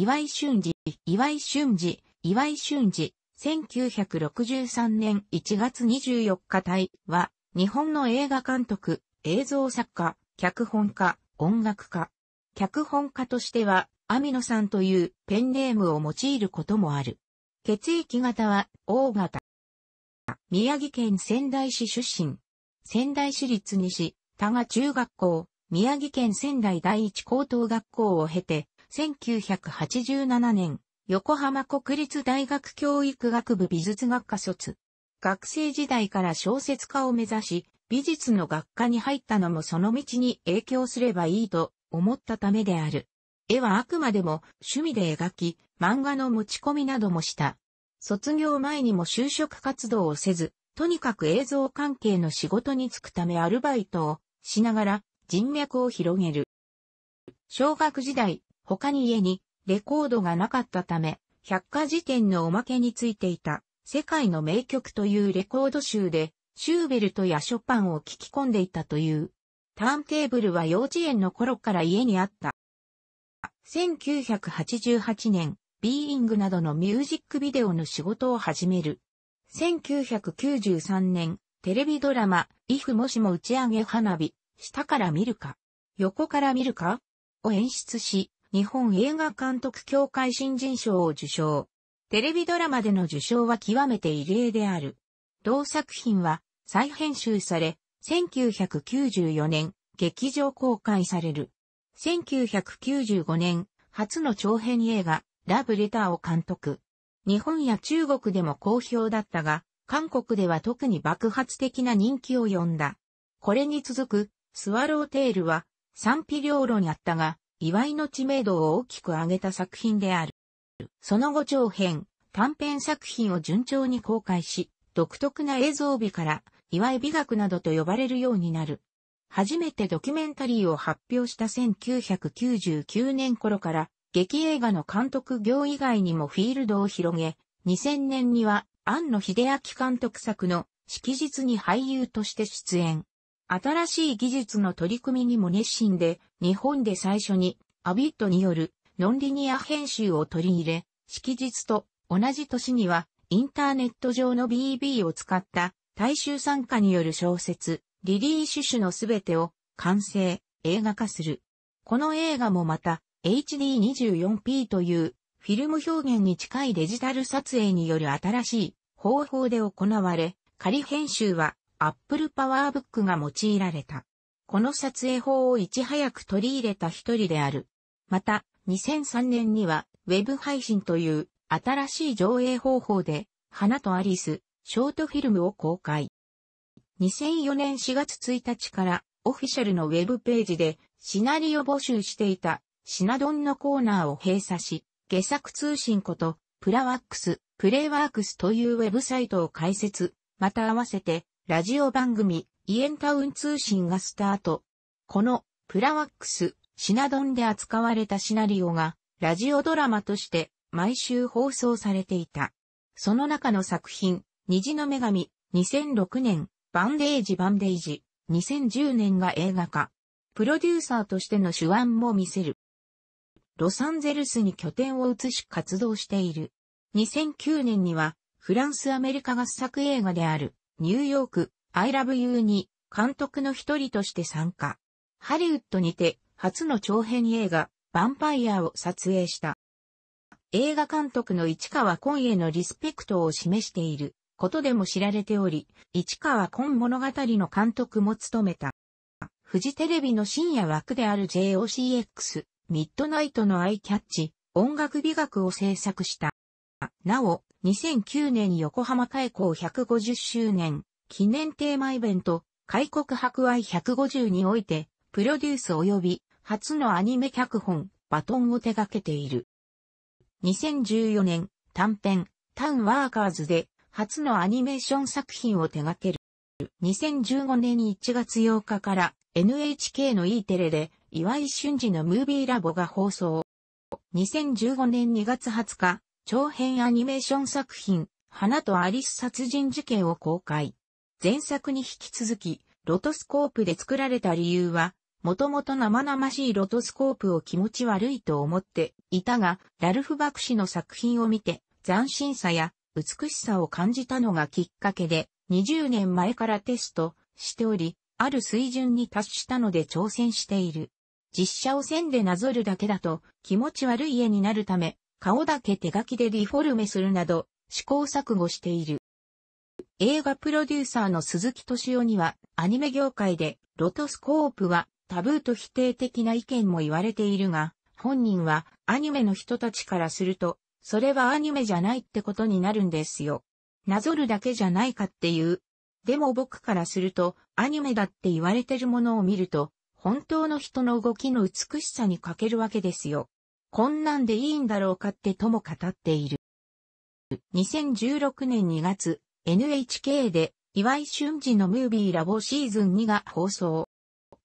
岩井俊二、岩井俊二、岩井俊二、1963年1月24日隊は、日本の映画監督、映像作家、脚本家、音楽家。脚本家としては、アミノさんというペンネームを用いることもある。血液型は、O 型。宮城県仙台市出身。仙台市立西、多賀中学校、宮城県仙台第一高等学校を経て、1987年、横浜国立大学教育学部美術学科卒。学生時代から小説家を目指し、美術の学科に入ったのもその道に影響すればいいと思ったためである。絵はあくまでも趣味で描き、漫画の持ち込みなどもした。卒業前にも就職活動をせず、とにかく映像関係の仕事に就くためアルバイトをしながら人脈を広げる。小学時代、他に家にレコードがなかったため、百科事典のおまけについていた世界の名曲というレコード集で、シューベルトやショパンを聞き込んでいたという。ターンテーブルは幼稚園の頃から家にあった。1988年、ビーイングなどのミュージックビデオの仕事を始める。1993年、テレビドラマ、イフもしも打ち上げ花火、下から見るか、横から見るかを演出し、日本映画監督協会新人賞を受賞。テレビドラマでの受賞は極めて異例である。同作品は再編集され、1994年劇場公開される。1995年初の長編映画ラブレターを監督。日本や中国でも好評だったが、韓国では特に爆発的な人気を呼んだ。これに続くスワローテールは賛否両論あったが、岩井の知名度を大きく上げた作品である。その後長編、短編作品を順調に公開し、独特な映像美から、岩井美学などと呼ばれるようになる。初めてドキュメンタリーを発表した1999年頃から、劇映画の監督業以外にもフィールドを広げ、2000年には、庵野秀明監督作の、式日に俳優として出演。新しい技術の取り組みにも熱心で、日本で最初にアビットによるノンリニア編集を取り入れ、式日と同じ年にはインターネット上の BB を使った大衆参加による小説、リリー・シュシュのすべてを完成、映画化する。この映画もまた HD24p というフィルム表現に近いデジタル撮影による新しい方法で行われ、仮編集は Apple PowerBook が用いられた。この撮影法をいち早く取り入れた一人である。また、2003年には、ウェブ配信という新しい上映方法で、花とアリス、ショートフィルムを公開。2004年4月1日からオフィシャルのウェブページでシナリオ募集していたシナドンのコーナーを閉鎖し、下作通信ことプラワックス、プレイワークスというウェブサイトを開設、また合わせてラジオ番組、イエンタウン通信がスタート。この、プラワックス、シナドンで扱われたシナリオが、ラジオドラマとして、毎週放送されていた。その中の作品、虹の女神、2006年、バンデージバンデージ、2010年が映画化。プロデューサーとしての手腕も見せる。ロサンゼルスに拠点を移し活動している。2009年には、フランスアメリカ合作映画である、ニューヨーク、アイラブユーに監督の一人として参加。ハリウッドにて初の長編映画、ヴァンパイアを撮影した。映画監督の市川紺へのリスペクトを示していることでも知られており、市川紺物語の監督も務めた。フジテレビの深夜枠である JOCX、ミッドナイトのアイキャッチ、音楽美学を制作した。なお、2009年横浜開港150周年記念テーマイベント、開国博愛150において、プロデュース及び初のアニメ脚本、バトンを手掛けている。2014年、短編、タウンワーカーズで、初のアニメーション作品を手掛ける。2015年1月8日から NHK の E テレで岩井俊二のムービーラボが放送。2015年2月20日、長編アニメーション作品、花とアリス殺人事件を公開。前作に引き続き、ロトスコープで作られた理由は、もともと生々しいロトスコープを気持ち悪いと思っていたが、ラルフ・博士の作品を見て、斬新さや美しさを感じたのがきっかけで、20年前からテストしており、ある水準に達したので挑戦している。実写を線でなぞるだけだと気持ち悪い絵になるため、顔だけ手書きでリフォルメするなど、試行錯誤している。映画プロデューサーの鈴木敏夫には、アニメ業界で、ロトスコープはタブーと否定的な意見も言われているが、本人はアニメの人たちからすると、それはアニメじゃないってことになるんですよ。なぞるだけじゃないかっていう。でも僕からすると、アニメだって言われてるものを見ると、本当の人の動きの美しさに欠けるわけですよ。こんなんでいいんだろうかってとも語っている。2016年2月、NHK で岩井俊二のムービーラボシーズン2が放送。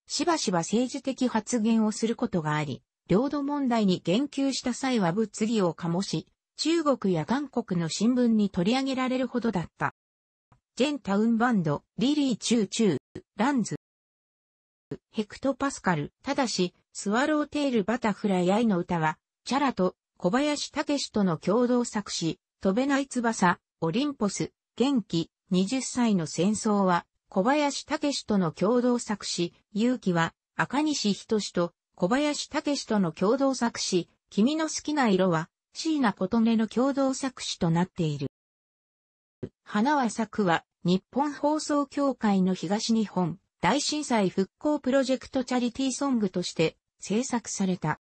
しばしば政治的発言をすることがあり、領土問題に言及した際は物議を醸し、中国や韓国の新聞に取り上げられるほどだった。ジェンタウンバンド、リリーチューチュー、ランズ、ヘクトパスカル。ただし、スワローテールバタフライ愛の歌は、チャラと小林武史との共同作詞、飛べない翼、オリンポス、元気、20歳の戦争は、小林武史との共同作詞、勇気は、赤西仁と小林武史との共同作詞、君の好きな色は、椎名琴音の共同作詞となっている。花は咲くは、日本放送協会の東日本大震災復興プロジェクトチャリティーソングとして制作された。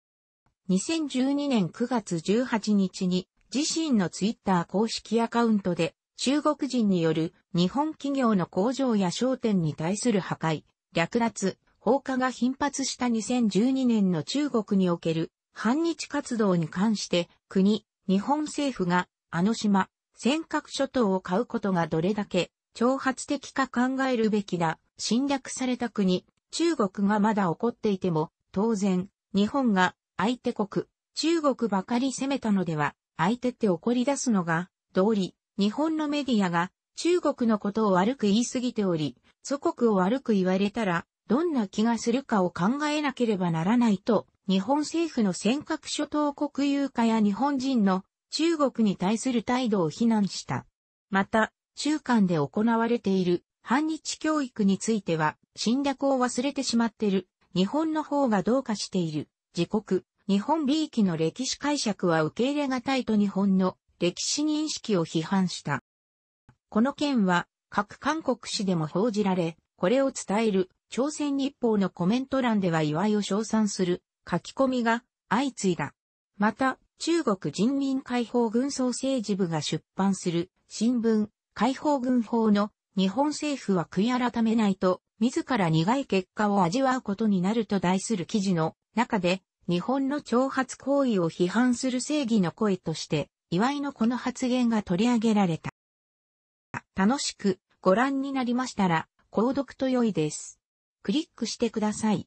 2012年9月18日に自身のツイッター公式アカウントで中国人による日本企業の工場や商店に対する破壊、略奪、放火が頻発した2012年の中国における反日活動に関して国、日本政府があの島、尖閣諸島を買うことがどれだけ挑発的か考えるべきだ。侵略された国、中国がまだ怒っていても、当然、日本が相手国、中国ばかり攻めたのでは、相手って怒り出すのが、道理、日本のメディアが中国のことを悪く言いすぎており、祖国を悪く言われたら、どんな気がするかを考えなければならないと、日本政府の尖閣諸島国有化や日本人の中国に対する態度を非難した。また、中間で行われている反日教育については侵略を忘れてしまってる。日本の方がどうかしている。自国、日本美益の歴史解釈は受け入れがたいと日本の歴史認識を批判した。この件は各韓国紙でも報じられ、これを伝える朝鮮日報のコメント欄では祝いを称賛する書き込みが相次いだ。また、中国人民解放軍総政治部が出版する新聞、解放軍法の日本政府は悔い改めないと、自ら苦い結果を味わうことになると題する記事の中で、日本の挑発行為を批判する正義の声として、祝いのこの発言が取り上げられた。楽しくご覧になりましたら、購読と良いです。クリックしてください。